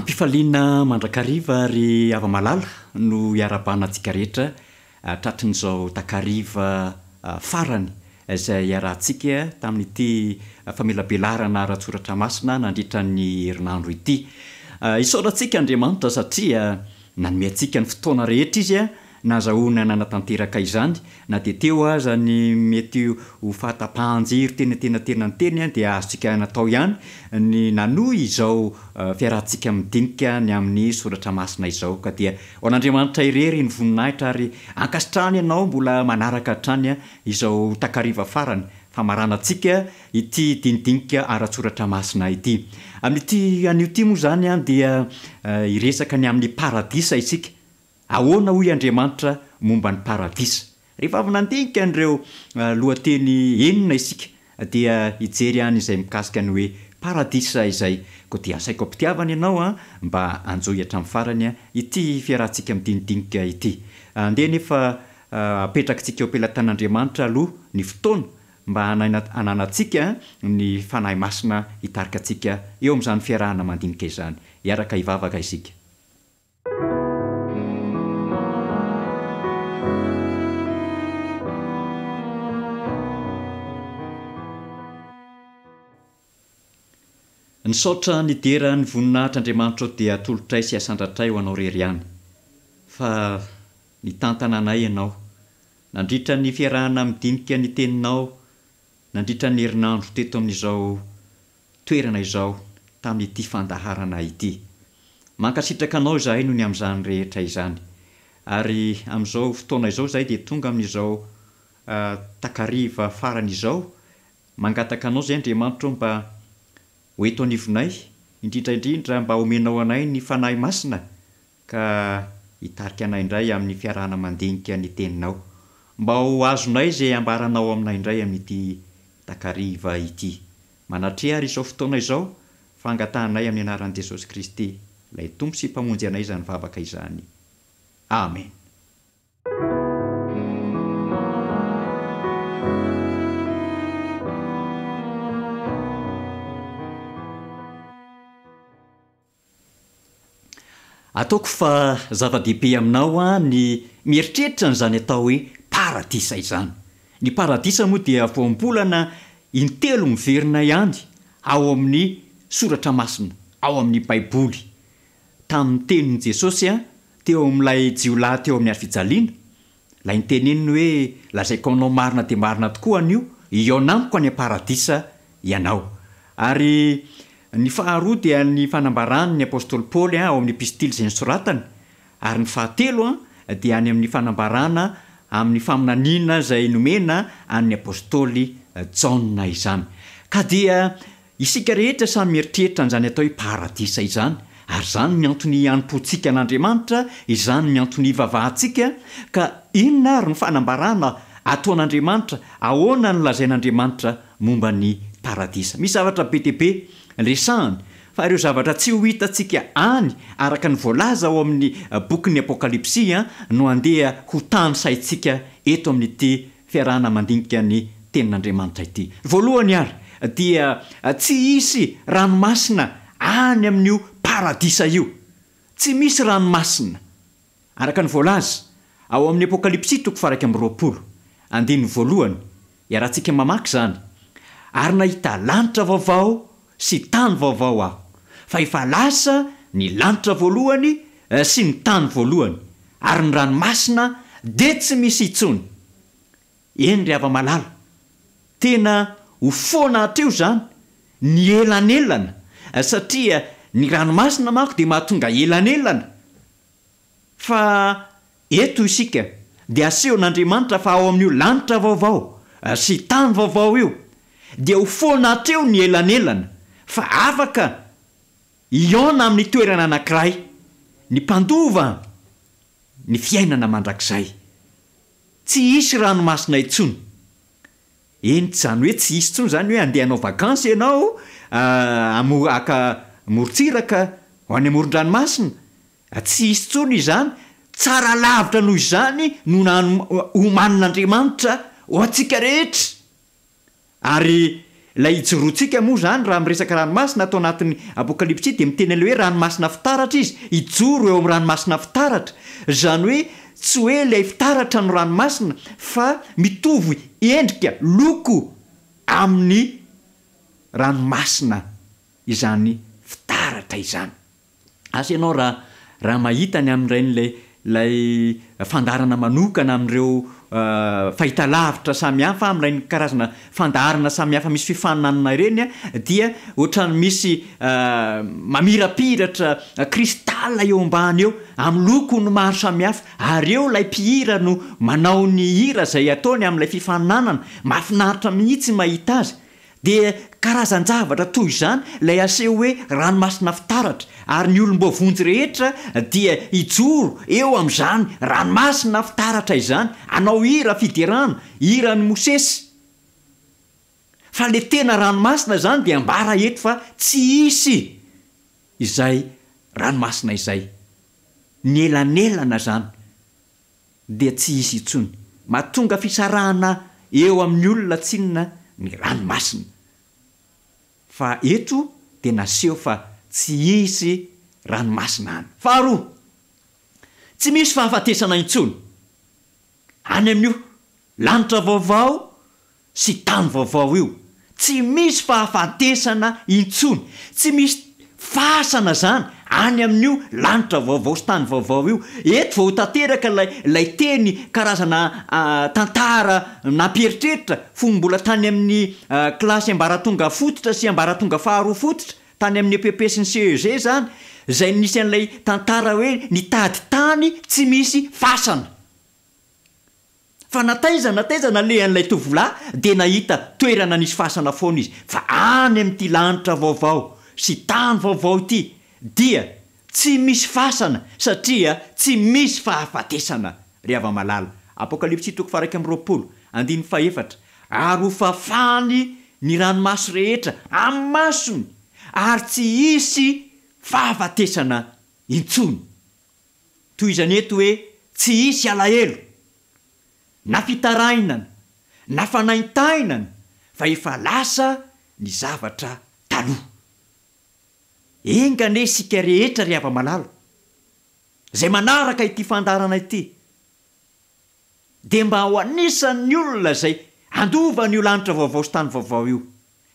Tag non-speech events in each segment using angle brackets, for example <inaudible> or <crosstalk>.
mpifaliana mandrakariva ry ava-malala no iara-banantsika rehetra ah, tratrin'izao takariva ah, farany izay iarahantsiaka taminyity ah, famelabelarana ara-tsoratra masina nandritra ny herinandro ity isaorantsika andriamanitra satria nanome ntsika ny fotoana rehetra izya nao nananatanteraka izany na deteoazany mety fatapahanjy iry tenatenatenan teny a d azosikanatao ihany ny nany iaofirahansika eh, miydinika ny amin'ny soratra masina izao ko'adamaitra irery nyniahitra ary ankasitrany anao mbola manaraka tranya izaotakarivafaranynatskainiiasoraraaina o d eh, ny amin'ny aradisa isika ahona hoy andriamanitra momba ny paradisa rehvavynandinika nreo uh, loateny enina iynyayaiay oeaais ay o di asaiko ampitiavany ianaoa ah, mba anjohihatra amin'ny faranyity ah, fiarahantsika idiie ah, petraka tsika eopilatan'andriamanitra aloha ny ftonm ashyaizanyianadianyavki ny sotra ny dera ny voninahitr' andriamanitra ao diatolotray sy asandratray o anao reryany a ntantana anay ianao nandritra ny fiarahana midinika ny teninao nandritra nyherinandro teto amin'izaotoena zao tamn'nyty fndaaanatrk aaohay o ny amznyhayya'zao fotoana izao zaay de tonga amin'izao ah, takariva faranyizao mangataka anao zay andriamanitraao mba hoeto anivonay indrindraindrindra mba homenao anay ny fanahy masina ka hitarika anay indray amin'ny fiarahna mandinika ny teninao mba ho azonay zay ambaranao aminay indray amin'ity takariva ity manatre ary izao fotoana izao fangatahnay amin'ny anaran'i jesosy kristy ilay tombo sy mpamonjy anay zany vavaka izany amen ataoko fa zava-dehibe aminao a ah, ny mieritreritra nyizany atao hoe paradisa izany ny paradisa moa dia voam-bolana intelo myverina ihany ao amin'ny soratra masina ao amin'ny baiboly tamin'ny teniny jesosy a ah, teo amin'ilay jiolahy teo amin'ny afijaliana lay inteneni ny hoe lazaiko ainao marina dia marina tokoa anio ionamiko any aparadisa ianao ary ny faharoa dia ny fanambarana ny apostoly paly ah, ao amin'ny pistily zay nysoratany ary ny fahateloa ah, dia any amin'ny fanabarana amin'ny faminanina zay nomena a'ny apostolya eh, izany ka dia isik rehetra samyieritreritra n'zany ataohe paradisa izany ary zany miantny ampontsika n'andriamanitra izany miantny vavahantsika ka inona ary ny fanabaanaaton'adramantra ahoana ny lazain'adramantra momba ny paasa misy zavatrabe deabe lesahny fa areo zavatra tsy ho hitantsika any araka ny voalaza ao amin'ny uh, bokyn'ny apokalipsi an ah, no andeha ho tany saitsika eto amin'n'ity fiarahna mandinika ny tenin'andriamanitra ity voalohany ary dia uh, tsy isy ranomasina any amin'n'io paradisa io tsy misy ranomasina araka ny volaza ao amin'ny apokalypsia toko faraka am'nrapol andinny voalohany iarahantsika mamaky zany ary nahita lanitra vaovao sy tany vaovao aho fa efa lasa ny lanitra voalohany eh, sy ny tany voalohany ary ny ranomasina de tsy misy itsony eny ry ava-mlalo tena ho fonahatreo zany ny elanelana eh, satria ny ranomasina mako de mahatonga elanelana fa eto isika de asehon'adriamanitra fa ao amin'iolanitra vaovao eh, sy tany vaovao eo dia ho fonahatreo ny eln'elna fa afaka iona amin'ny toerana anank'iray ny mpandova ny fiainana mandrak'zay tsy isy ranomasina intsony eny tsy zany hoe tsy hisy ntsony zany hoe andehanao vakansy ianao ah, amo-aka morotsiraka ho any amoron-dranomasina ah, tsy hisy tsony izzany tsara lavitra noho izany no nan ho manin'andriamanitra ho antsika rehetra ary la ijoroantsika moa zany raha miresaka ranomasina atao anatin'ny apokalypsy de miteny ale hoe ranomasina fitaratra izy ijoro eo ami'ny ranomasina fitaratra zany hoe tsy hoe ilay fitaratra no ranomasina fa mitovy endrika loko amin'ny ranomasina izany fitaratra izany asa ianao raha raha mahitany amindray n'lay lay fandarana manokana ami''ireo Eh, fahitalavitra samihafa ami'ilay ny karazana fandaarina samyhafa misy fifanonanana ireny a dia ohatrany misy eh, mamirapiratra kristal eo ambany eo amn'ny loko ny maro samihafa ary eo ilay mpihira no manao ny hira zay ataony ami'ilay fifanonanana mafinaritra mihitsy mahita azy da karazan-javatra toy izany lay aseho hoe ranomasina fitaratra ary ny olom-bovonjy rehetra dia ijoro eo am'izany ranomasina fitaratra izany anao hira fidearana hirany mosesy fa le tena ranomasina zany di ambara eto fa tsy hisy izay ranomasina izay ny elanelana zany dia tsy hisy itsony mahatonga fisarahana eo amin'ny olona tsinona ny ranomasina faeto de naseho fa tsy isy ranomasinaany faharo tsy misy fahafatesana intsony any amin'io lanitra vaovao sy tany vaovao io tsy misy fahafatesana intsony tsy misy fasana zany any amin'io lanitra vaovao sy tany vaovao io eto vao tanteraka lalay teny karazana tantara nampieritreritra fo mbola tany amin'ny klasy ambaratonga fototra sy ambaratonga faharoa fototra tany amin'ny eppsi ny ceg zany zay nisy an'lay tantara hoe nitady tany tsy misy fasana fa nataiza nataizana lean'lay tovola de nahita toerana nisy fasana foana izy fa any amin'n'ity lanitra vaovao sy tany vaovao ity dia tsy misy fasana satria tsy misy fahafatesana re av-malalaapkalpstfara ary hofafany ny ranomaso rehetra am'ny masony ary tsy hisy fahafatesana intsony toy izany ety hoe tsy hisy alahelo na fitarainana na fanaintainany fa efa lasa ny zavatra tanoha engane isika rehetra re hava-malalo zay manaraka ity fandarana ity de mba ho anisan'ny olona zay andova ny olanitra vaovao sotany vaovao io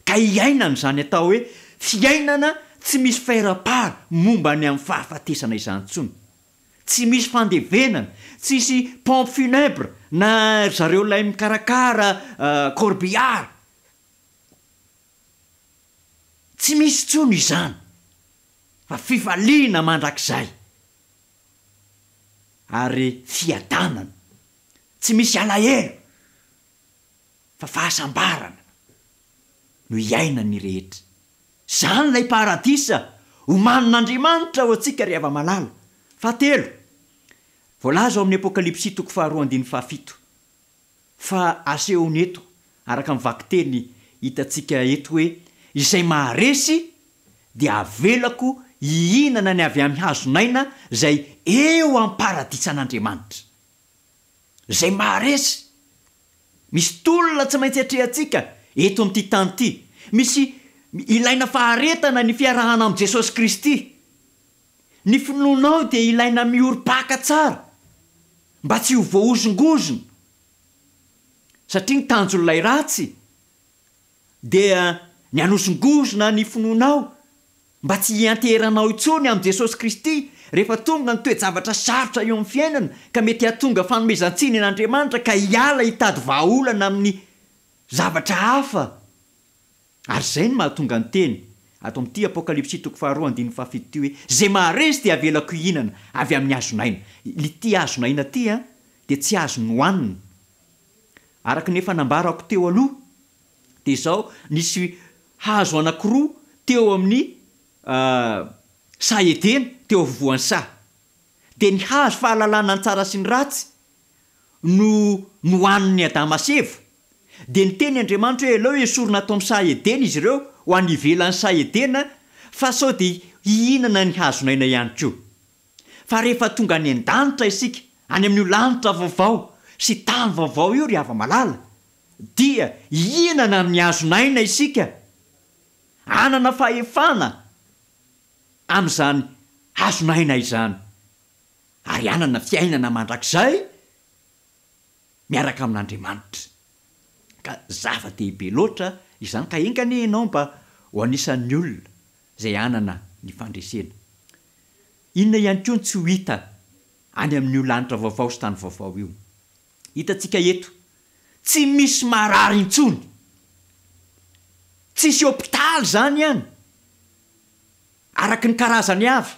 ka hiainany zany atao hoe fiainana tsy misy fairapara momba any amin'ny fahafatesana izany tsony tsy misy fandevenana tssy pompe funebre na zareo lay mikarakara korbiara euh, tsy misy tsony izany fa fifaliana mandrak'zay ary fiatanana tsy misy alaelo fa fahasambarana no iaina ny rehetra za ny lay paradisa ho manon'andriamanitra ho antsika re ava-malala fa telo voalaza ao amin'ny apokalipsy toko faharoaandiny fahafito fa asehony eto araka ami' vakiteny hitantsika eto hoe izay maharesy dia avelako ihinana ny avy am'n hazonaina zay eo ami'n paradisan'andriamanitra zay maharesa misy tolona tsy maintsy atrehantsika eto am'ty tany ty misy ilaina faharetana ny fiarahana am' jesosy kristy ny finoanao di ilaina mioribaka tsara mba tsy ho voahozongozona satria ny tanjo ololay ratsy dia ny anozongozona ny finoanao mba tsy hiantehranao intsony amin'y jesosy kristy rehefa tonga ny toezavatra savotra eo ami'ny fiainana ka mety ahatonga fanomezantsiny an'andriamanitra ka hiala hitady vaaolana amin'ny zavatra hafa ary zay no mahatonga ny teny ato ami'ty apokalypst hoe zay maharesy ty avelako hinana avy amin'ny azonaina n ti azonaina ty an ah, di tsy azo ny oanina araka nefa nambarako teo aloha di zao nisy hazo anankiroa teo amin'ny edena <hesitation> teoovoan'ny sa de ny hazo fahalalàna n tsara sy ny ratsy no no an'ny adamasevo de ny teny andriamanitra hoe alao hoe sorina atao ami's edena izy ireo ho an'nyivelan'ny sa edena fa sao de ihinana ny hazonaina ihany ko fa rehefa tonga any an-danitra isika any amin'ny ol anitra vaovao sy tany vaovao io ry ava-malala dia ihinana ny azonaina isika anana faefana am'izany azonaina izany ary anana fiainana mandrakzay miaraka amin'andriamanitra ka zava-dehibe loatra izany ka enkany anao mba ho anisan'ny olona zay anana ny fandresena inona ihany ko ny tsy ho hita any amin'ny olonaanitra vaovao sy tany vaovao io hitantsika eto tsy misy mararyintsony tsisy hopitaly zany ihany araka ny karazany ava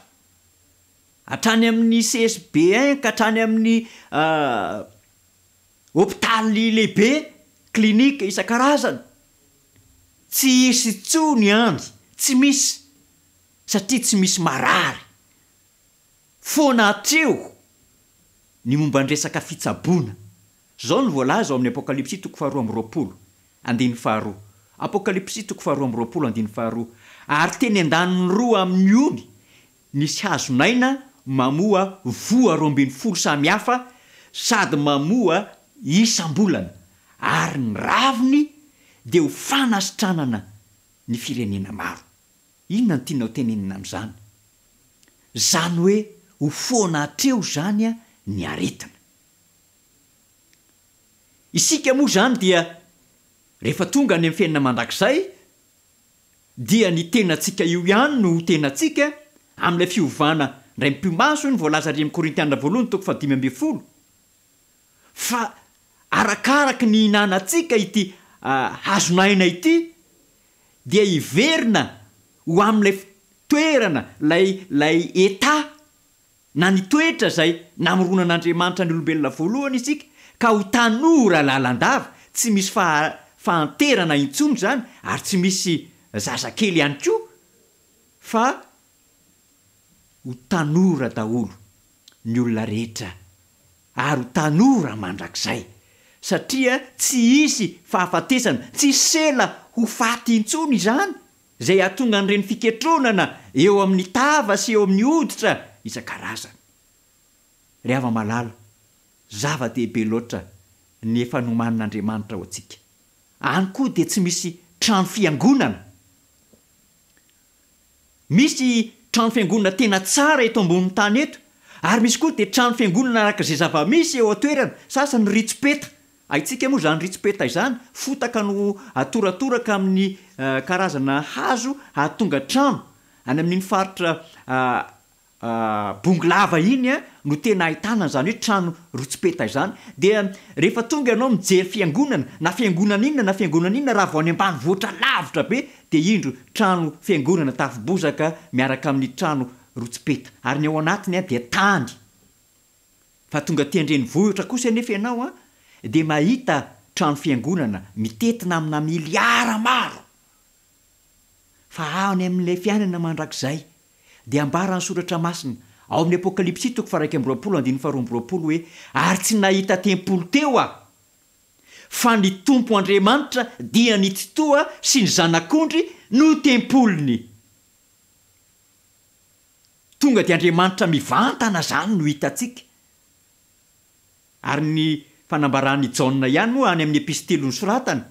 atrany amin'ny csb inq atrany amin'ny euh, hôpitaly lehibe klinika isan-karazany tsy isy tso ny andy tsy misy satria tsy misy marary fona atreo ny momba n- resaka fitsaboana zao ny voala za oami'ny apokalipsya toko faharoa am'roapolo andiny faharoa apokalypsy toko faharoa amroapolo andiny faharoa ary teny an-danon'ny roa amin'ny oly nysy hazonaina mamoa voa roa ambin'ny folo samy hafa sady mamoa isam-bolana ary ny raviny de ho fanasitranana ny firenena maro inona ny tiana o tenenina am'izany zany hoe ho foana atreo zany a ny aretina isika moa zany dia rehefa tonga any am'ny fiinina mandrakzay dia ny tena antsika io ihany no h tenantsika amin'ilay fiovana ndray mpiomaso i ny voalaza ri am'ny kôrintiana voalohany tokofadimy bfolo fa arakaraka ny inanaatsika ity ah, hazonaina ity dia iverina ho amin'ilay toerana lay lay eta na nytoetra zay namorona an'andriamanitra ny olombelona voalohany isika ka ho tanoho raha lahlandava tsy misy a-fahanterana intsono zany ary tsy misy zazakely ihany ko fa ho tanora daholo ny olona rehetra ary ho tanora mandrak'zay satria tsy isy fahafatesana tsy sela ho faty intsony izany izay ahatonga nyireny fiketronana eo amin'ny tava sy eo amin'ny oditra isa-karazana ry ava-malala zava-dehibe loatra ny efa nomanin'andriamanitra ho antsika any koa di tsy misy trano fiangonana misy trano fiangonana tena tsara eto ambonin'ny tany eto ary misy ko de trano fiangonana araka izay zava-misy eo atoerana sasany ritsopeta aitsika moa zany ritsipeta izany fotaka no atoratoraka amin'ny eh, karazana hazo ary tonga trano any amin'iny faritra ah, Ah, bonglava iny a eh, no tena ahitanana zany hoe trano rotsipeta izany de rehefa tonga ianao mijery fiangonana na fiangonana inona na fiangonana inona raha vao any ambany vohatra lavitra be de indro trano fiangonana tafibozakaa miaraka amin'ny trano rotsipeta ary ny ao anatiny eh, a de tany fa tonga tiandreny vohitra kosa nefa ianao eh, a de mahita trano fiangonana mitetina amina miliara maro fa any amin''la fiainana mandrak'zay de ambarany soratra masina ao amin'ny apokalipsia toko faraikrapolodahararolo hoe ary tsy nahita tempolo teo aho fa ny tompo andriamanitra dia ny titoa sy ny zanak'ondry no tempoliny tonga di andriamanitra mivantana zany no hitaantsika ary ny fanambaraany jana ihany moa any amin'ny epistily ny soratany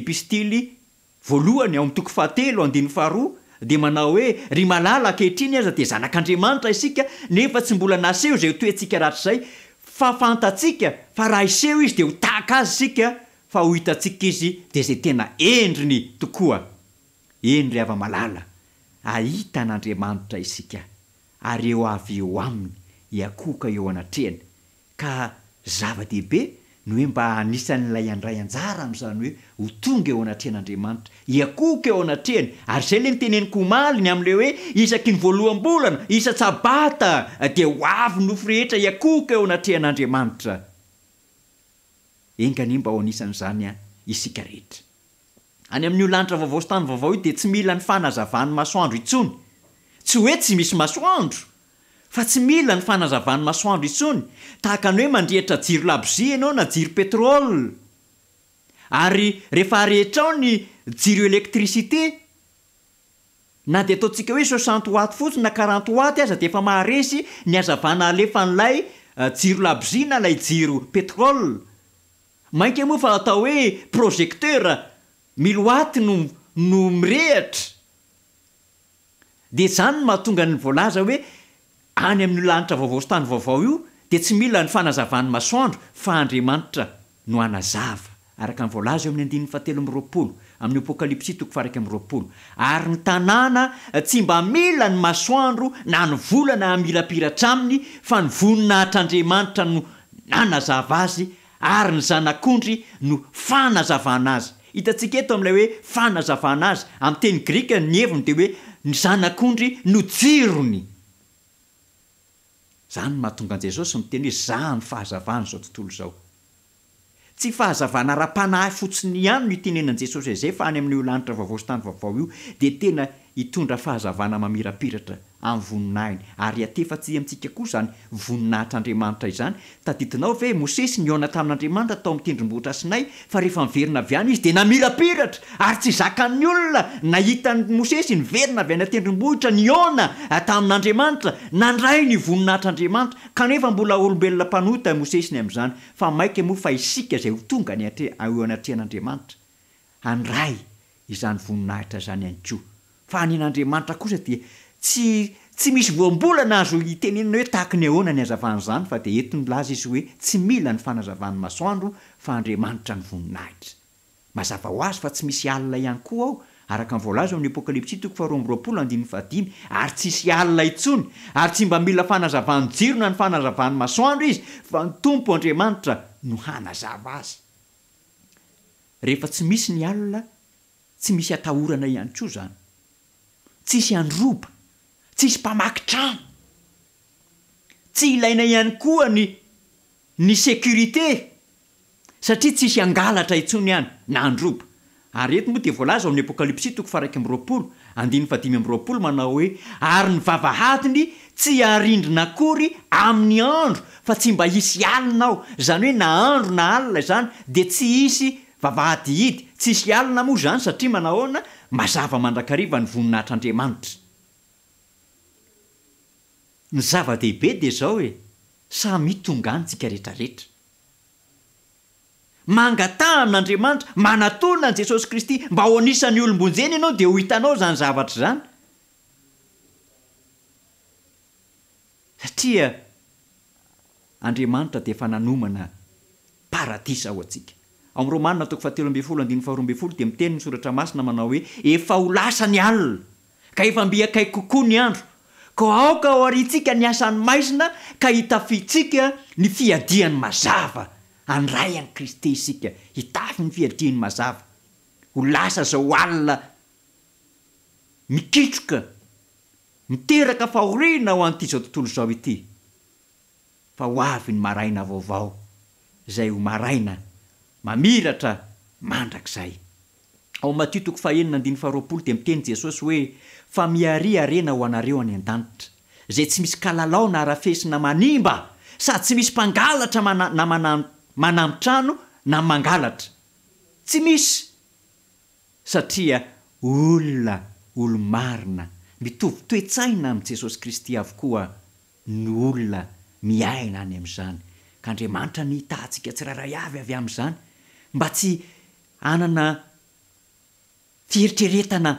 epistily voalohany aoam'ny toko fahatelo dfaharoa de manao hoe ry malala ankehitriny aza de zanak'andriamanitra isika nefa tsy mbola na seho zay otoeantsika ratr' zay fa fantatsika fa raha iseho izy de ho tahaka azy isika fa ho hitatsika izy de zay tena endriny tokoa eny ry ava-malala ahita an'andriamanitra isika aryeo avy eo aminy iakoka eo anatrehany ka zava-dehibe ny oe mba anisan'lay andray anjara am'izany hoe ho tonga eo anatrean'andriamanitra iakoka eo anatrehany ary zay le ny tenenykohomaliny am'le hoe isaky ny voaloham-bolana isantsabata eh, di ho avy nofo rehetra iakoka eo anatrean'andriamanitra engany io mba ho anisan'zany a isika rehetra any amin'y olanitra vaovao sotany vaovao io de tsy mila ny fanazavany masoandro intsony tsy hoe tsy misy masoandro fa tsy mila ny fanazavana masoandro itsony tahaka any hoe mandrehitra jiro labzia ianao na jiro petrôle ary rehefa arehitrao ny jiro elektricité na de ataontsika hoe soixante oaty fotsiny na quarante oaty aza de efa maharesy ny azavana alefa n'lay euh, jiro labzia na lay jiro petrole mainka moa fa atao hoe projecter mil oaty no no mirehitra de zany n mahatonga ny volaza hoe any amin'nylanitra vaovao sotany vaovao io di tsy mila ny fanazavaan'ny masoandro fa andriamanitra no anazav araka vlza o amin'ny andinnyftelo mraol amn'oapokalyps tokfa'apo ary ny tanàna eh, tsy mba mila ny masoandro na ny volana mirapiratra aminy fa ny voninahitr'andriamanitra no nanazava azy ary ny zanak'ondry no fanazavana azy hitantsika eto amin'ilay oe fanazavana azy amin'nyteny grika nyheviny di oe ny zanak'ondry no jirony zany mahatonga an' jesosy ny teny hoe za ny fahazavana zao tontolo zao tsy fahazavana raha-panahahy fotsiny ihany no itenenan' jesosy ezay fa any amin'ny olanitra vaovao sotany vaovao io di tena hitondra fahazavana mamirapiratra am'y voninahiny ary atefatsy amintsika ko izany voninahitr'andriamanitra izany taditinao ve mosesy ny ona tamin'anriamanitra atao ami'ny tendrombohitra sinay fa rehefa niverina avy any izy di namirapiratra ary tsy zaka n'nyolona nahitany mosesy ny verina avy any tendrombohitra ny ona eh, tamin'andriamanitra nandray ny voninahitr' andriamanitra kanefa mbola olombelona mpanoitan e mosesi ny amn'izany fa maika moa fa isika zay tonga eo anatrean'anriamanitra andray izany voninahitra zany ako fa anian'adiamanitraoa da tsy tsy misy voambolana azo itenenana hoe tahak nyahoana ny azavaana zany fa de entinylaza izy oe tsy mila ny fanazavaany masoandro fa adriamanitra ny voninahia mazava ho azy fa tsy misy alina ihany koa ao araka olaz ami'ny apokalpsi tfh ary tssy alina itsony ary tsy mba mila fanazavan'ny jirona ny fanazavaanymasoandro izy fa nytompo andriamanitra no hanazava azy rehefa tsy misy ny alina tsy misy atahorana ihany ko zany tsisy adroba tsisy mpamakitrano tsy ilaina ihany koa ny ny securite satria ts isy angalatra itsony ihany na adoaay et moa deza o a'ny apokalpsa too fa aoyamao manao hoe ary ny vavahadiny tsy arindrina kory amin'ny andro fa tsy mba isy alina ao zany hoe na andro na alina zany de tsy isy vavahadihidy ts isy alina moa zany satria mana oanaazvmandrakaiva ny voninahitr'adaata ny zava-dehibe de zao e samitongany tsika rehetrarehetra mangatah amin'andriamanitra manatolona ny jesosy kristy mba ho anisan'ny olombonjeny ianao de ho hitanao zany zavatra izany satria andriamanitra de efa nanomana paradisa ao antsika aoam'yromanina toko fahateloambeyfolo adiny faharoambe folo dea miteny ny soratra masina manao hoe efa ho lasa ny alina ka efa mbiakay kokoa ny andro ko aoka ao ary ntsika ny asa ny maizina ka hitafy tsika ny fiadian'ny mazava andray an'y kristy sika hitafy ny fiadian'ny mazava ho lasa zao alina mikitroka miteraka fa horina ho an'ity zao tontolo zao ity fa ho avy ny maraina vaovao zay ho maraina mamiratra mandrak'izay ao matiotoko fahenyna ha dia miteny jesosy hoe fa miari arena ho anareo any an-danitra izay tsy misy kalalaona arafesina manimba sady tsy misy mpangalatra na manamo trano na nymangalatra tsy misy satria olona olo marina mitovytoetsaina amin'i jesosy kristy avykoa ny olona miaina any amin'izany ka andriamanitra ny tantsika tsi raray avy avy amin'izany mba tsy anana feritreretana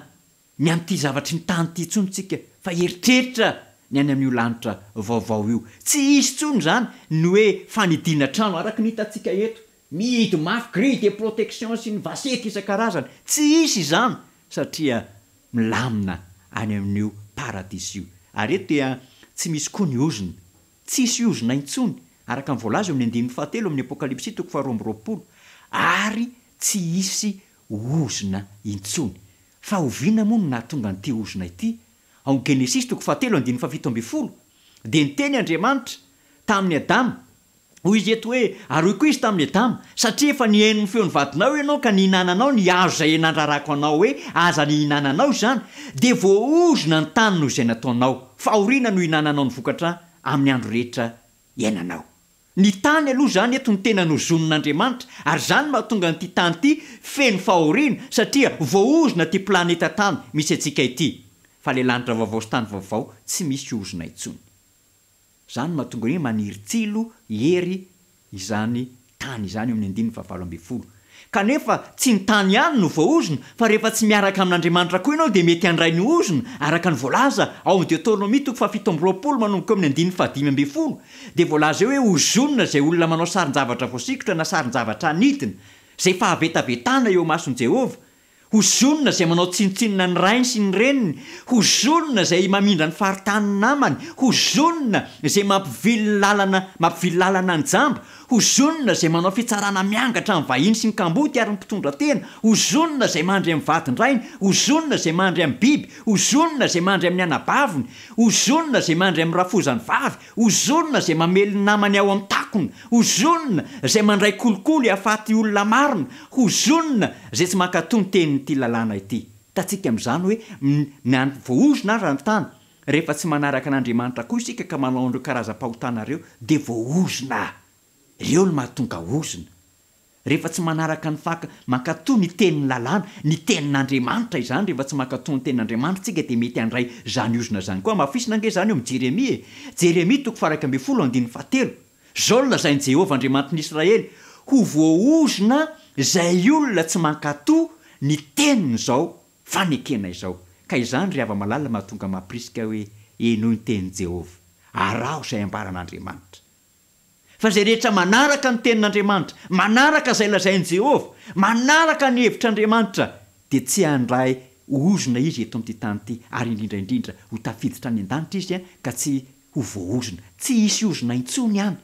ny am'ity zavatra ny tany ty tsonytsika fa eritreritra ny any amin'io lanitra vaovao io tsy isy tsony zany ny oe fanidina trano araky nitantsika eto mihidy mafy gri de protection sy ny vasety isan-karazana tsy isy izany satria milamina any amin'n'io paradisy io ary et dia tsy misy koa ny ozona tsy isy ozona inytsony araka 'y volaza eo am'yfateo amin'ny apokalipsi toofahaol ary tsy isy ozona intsony fa hoviana moa ny na tonga nyti ozina ity ao'n genesisy tokofaaeofafiofolo de ny teny andriamanitra tamin'ny adama hoy izy eto hoe ary e koa izy tamin'ny adama satria efa ny haino ny feony vadinao ianao ka ny inananao ny azo zay anandrarako anao hoe aza ny inananao zany de vo ozona ny tany noho izay nataonao fa horiana no hinananao ny vokatra amin'ny andro rehetra iainanao ny tany aloha zany eto ny tena nozonon'andriamanitra ary zany mahatonga nyity tany ity feno fahoriana satria voaozona ty planeta tany misy antsika ity fa le lanitra vaovao sotany vaovao tsy misy ozona intsony zany mahatonga iny maniry tsilo ery izany tany izany o ami'ny andinyny vavalo amb' folo kanefa tsy ny tany ihany no voaozona fa rehefa tsy miaraka amin'andriamanitra koa inao de mety andray ny ozona araka ny voalaza ao am de tolono mi toko fa fito amboroapolo manomboko ami'ny andin'ny fahadimy amben folo dea voalaza eo hoe ozonona zay olona manao sarinjavatra voasikotra na sarinjavatra nidina izay fahavetavetana eo masonyi jehova hozonina izay manao tsinotsinona ny rainy sy ny reniny ho zonona izay mamindra n'ny faritaniny namany ho zonona izay mampivillalana mampivililalana ny jamba ho zonona zay manao fitsarana miangatra inny vahiny sy ny kamboa tiarin'ny mpitondratena ho zonona zay mandry amin'ny vatiny rainy ho zonona zay mandry amin'nybiby ho zonona zay mandry amin'ny anabaviny ho zonona zay mandry amin'ny rafozany vavy hozonona zay mamelin'ny namany ao a'ta ozonna zay mandray kolokolo afaty olona marina hozonna zay tsy mankato ny teninyity lalàna ity tantsika m'zany hoe voaozona rantany rehefa tsy manaraka n'andriamanitra koa isika ka manao andreo karaza-pahotanareo de voaozonaah ireo no mahatonga ozona rehefa tsy manaraka nyfakmankato ny tenin'ny lalàna ny tenin'andriamanitra izany rehefa tsy mankato ny tenin'andiamanitra tsika de mety adray zanyozona zany koa mahafisinange zanyoam jeremi e jerem zao nolazain'i jehova andriamanitra ny israely ho voaozona izay olona tsy mankatòa ny teniny izao fanekena izao ka izany ry hava-malana mahatonga mampirisika hoe enohoy ny tenin'y jehovah araho izay ambaran'andriamanitra fa zay rehetra manaraka ny tenin'andriamanitra manaraka izay lazain'n' jehova manaraka ny hevitraandriamanitra dia tsy andray ozona izy eto amin'ity tany ity ary indrindraindrindra ho tafiditra ny an-danitra izy a ka tsy ho voaozona tsy isy ozona intsony ihany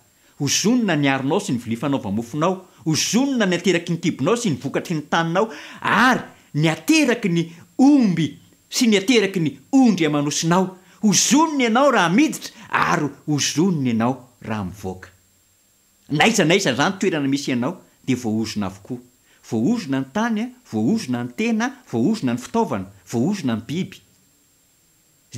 ozonona nyarinao sy ny vilifanao vamofinao ozonona nyateraky ny kibonao sy nyvokatry ny taninao ary ny ateraky ny omby sy ny ateraky ny ondry amanosinao hozonona ianao raha miditra ary ozonona ianao raha mivoaka naizanaizany izany toerana misy ianao dia voaozona avokoa voaozona ny tany a voaozona ny tena voaozona ny fitaovana voaozona ny biby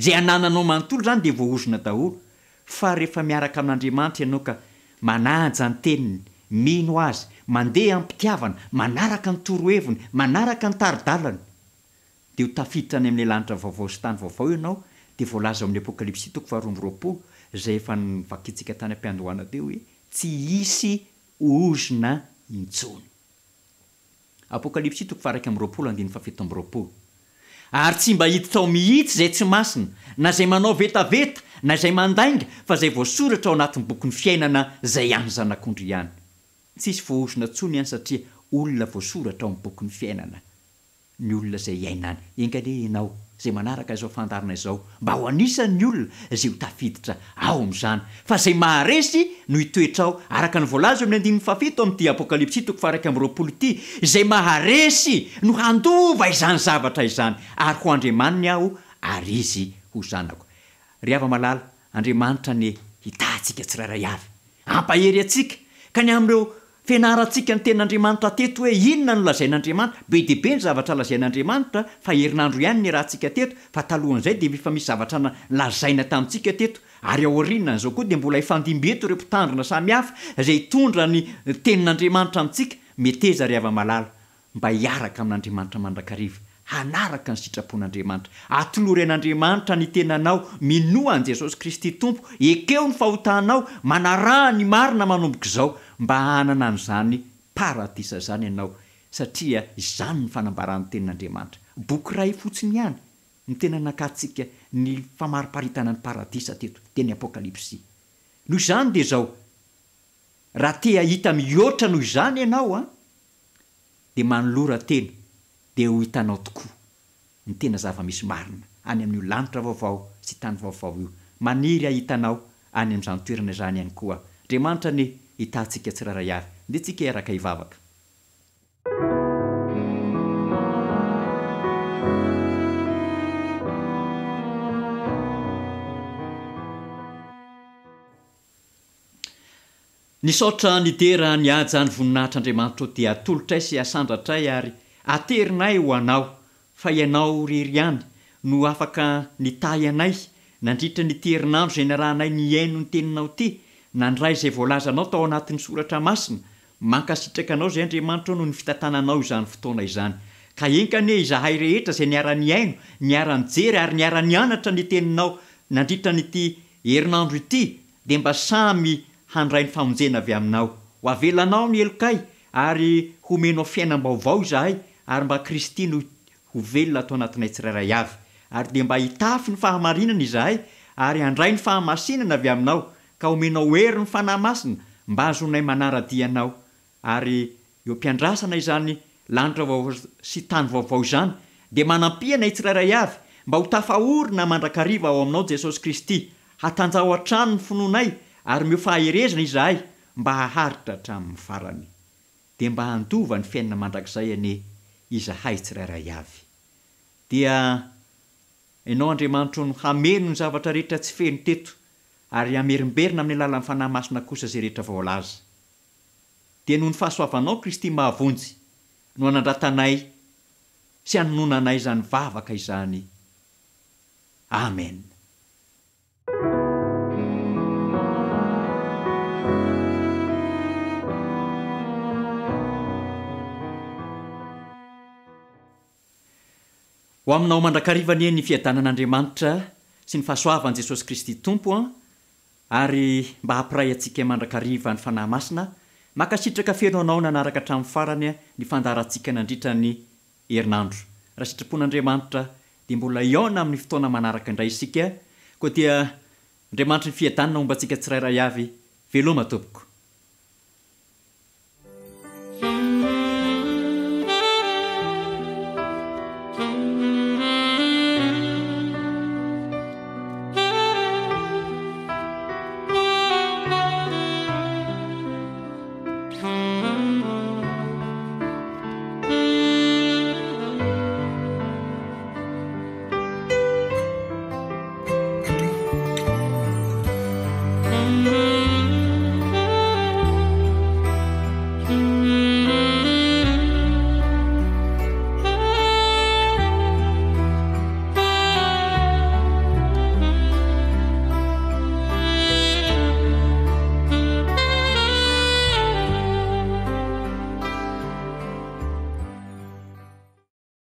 izay anananao manontolo izany dia voaozona daholo fa rehefa miaraka amin'andriamanitra ianao ka manaja ny teniny mino azy mandeha nmpitiavana manaraka ny toroheviny manaraka nytaridalany dia ho tafiditra any amin'yla lanitra vaovao sotany vaovao ianao dia voalaza o amin'ny apokalipsya toko faharoa ambyroapolo izay efa ny vakitsika tany am-piandohana deo hoe tsy hisy ozona intsony apokalypsya toko fa araiky am'roapolo andiny fafeto ambyroapolo ary tsy mba hidi tao mihitsy izay tsy masina na zay manao vetaveta na izay mandainga fa izay voasoratra ao anatin'ny bokony fiainana izay hany zanak'ondry ihany tsisy voaozona ntsony ihany satria olona voasoratra ao mn'ybokyny fiainana ny olona izay iaina any engale enao zay manaraka izao fandarina izao mba ho anisa'ny olona zay ho tafiditra ao am'izany fa zay maharesy no itoetra ao araka ny voalazy o amin'ny andignynyfafito am'idy apôkalypsy toko fa raiky am'roapolo ity zay maharesy no handova izanyzavatra izany ary ho andriamaniny aho ary izy ho zanako ry ava-malala andriamanitra ny hitantsika tsirairay avy ampahery atsika ka ny am'reo fianarantsika ny tenin'andriamanitra teto hoe inona no lazain'andriamanitra be deibe ny zavatra lazain'andriamanitra fa herinandro ihany ny rahantsika teto fa talohan' izay dea efa misy zavatra a lazaina tamintsika teto ary aorinna an'izao koa dia mbola efandimbeto ireo mpitandrina samy hafa zay itondra ny tenin'andriamanitra amintsika meteza ry ava-malala mba hiaraka amin'andriamanitra mandrakariva anaraka ny sitrapon'andriamanitra atoloran'andriamanitra ny tenanao minohan' jesosy kristy tompo ekeo nyfahotanao manaraha ny marina manombokaizao mba hahanana n' izany paradisa zany ianao satria izany ny fanambaran tenin'andriamanitra bokyray fotsiny ihany ny tena nankatsiaka ny famariparitana ny paradisa teto de ny apokalipsy noho izany de zao raha tea hita mihoatra noho izany ianao a ah, di manolora tena de ho hitanao tokoa ny tena zavamisy marina any amin'io lanitra vaovao sy hitany vaovao io maniry hahitanao any amin' zany toerana izany any koa andriamanitra ani hitantsika tsi raharay avy nde ntsika iaraka hivavaka ny sotra ny dera ny ajy any voninahitr'andriamanitra o dia tolotrai sy asandratra y ary aterinay o anao fa ianao rery any no afaka ny tay anay nandritra nyterinandro zay nrahnay naino nyteninaoty nandray zay volazanao tao anatin'ny soratra masina mankasitraka anao zay andriamanitra o noo ny fitantananao izany fotoana izany ka enkan zahay rehetra zay niara-nano naranjery ary niarnantra nteninaonmy ea ay ainao avelanao nyelokay ary homenao fiainam-baovao zahay ary mba kristy no ho velona tao anatinay tsirairay avy ary dia mba hitafy ny fahamarinana izahay ary andray ny fahamasinana avy aminao ka homenao ery ny fanahymasina mba hazonay manaradianao ary eo mpiandrasanazany lanitra sy tany vaovao izany dia manampiana y tsirairay avy mba ho tafaorina mandrakariva ao aminao jesosy kristy hatanjaho an-trano ny finoanay ary mio fahaherezina izahay mba haharitra hatramin'ny farany dia mba handova ny fiainina mandrakizay anie izahay tsiraray avy dia ianao andriamanitro no hamen ny zavatra rehetra tsy feny teto ary amerimberina amin'ny alalan'nyfanahymasina kosa zay rehetra vaoalaza dia noho ny fahasoavanao kristy mahavonjy no anan-dratanay sy hanononanay zany vavaka izany amen ho aminao mandrakariva anie ny fiadanan'andriamanitra sy ny fahasoavan'i jesosy kristy tompo an ary mba hampiray antsika mandrakariva ny fanahymasina makasitraka fenoanao nanaraka tramin'ny faranya ny fandarantsika nandritra ny herinandro raha sitrapoan'andriamanitra dia mbola ioona amin'ny fotoana manaraka indray isika koa dia andriamanitra ny fiadanna omba ntsika tsirayray avy veloa matompoko